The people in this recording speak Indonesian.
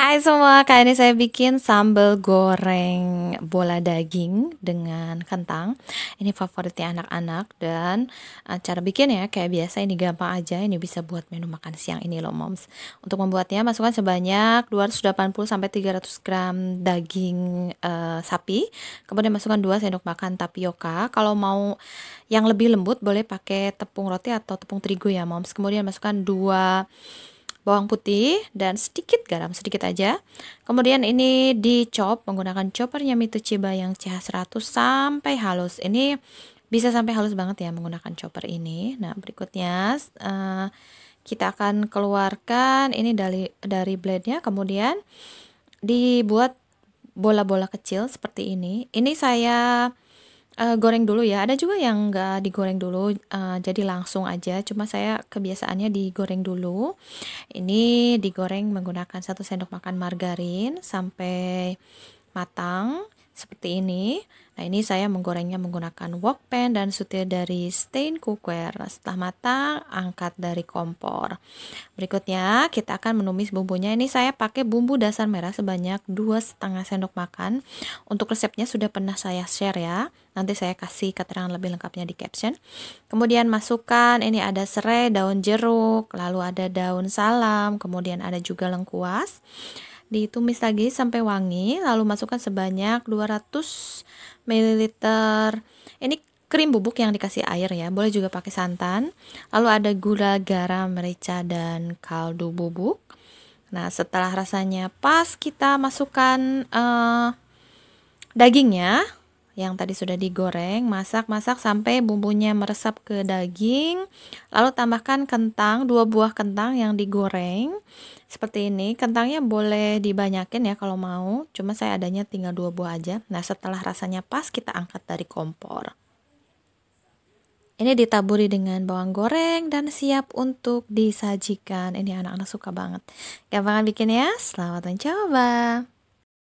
Hai semua, kali ini saya bikin sambal goreng bola daging dengan kentang. Ini favoritnya anak-anak dan eh, cara bikin ya kayak biasa ini gampang aja. Ini bisa buat menu makan siang ini loh moms. Untuk membuatnya masukkan sebanyak 280 sampai 300 gram daging uh, sapi. Kemudian masukkan 2 sendok makan tapioka. Kalau mau yang lebih lembut boleh pakai tepung roti atau tepung terigu ya moms. Kemudian masukkan 2 bawang putih dan sedikit garam sedikit aja. Kemudian ini dicop menggunakan choppernya Ciba yang CH100 sampai halus. Ini bisa sampai halus banget ya menggunakan chopper ini. Nah, berikutnya uh, kita akan keluarkan ini dari dari blade-nya kemudian dibuat bola-bola kecil seperti ini. Ini saya uh, goreng dulu ya. Ada juga yang nggak digoreng dulu, uh, jadi langsung aja. Cuma saya kebiasaannya digoreng dulu. Ini digoreng menggunakan satu sendok makan margarin sampai matang seperti ini. Nah ini saya menggorengnya menggunakan wok pan dan sutil dari stain cookware. Setelah matang, angkat dari kompor. Berikutnya kita akan menumis bumbunya. Ini saya pakai bumbu dasar merah sebanyak 2,5 sendok makan. Untuk resepnya sudah pernah saya share ya. Nanti saya kasih keterangan lebih lengkapnya di caption. Kemudian masukkan ini ada serai, daun jeruk, lalu ada daun salam, kemudian ada juga lengkuas. Ditumis lagi sampai wangi, lalu masukkan sebanyak 200 ml. Ini krim bubuk yang dikasih air ya, boleh juga pakai santan. Lalu ada gula, garam, merica, dan kaldu bubuk. Nah, setelah rasanya pas, kita masukkan uh, dagingnya yang tadi sudah digoreng, masak-masak sampai bumbunya meresap ke daging. Lalu tambahkan kentang, dua buah kentang yang digoreng. Seperti ini, kentangnya boleh dibanyakin ya kalau mau. Cuma saya adanya tinggal dua buah aja. Nah, setelah rasanya pas, kita angkat dari kompor. Ini ditaburi dengan bawang goreng dan siap untuk disajikan. Ini anak-anak suka banget. Gampang bikin ya. Selamat mencoba.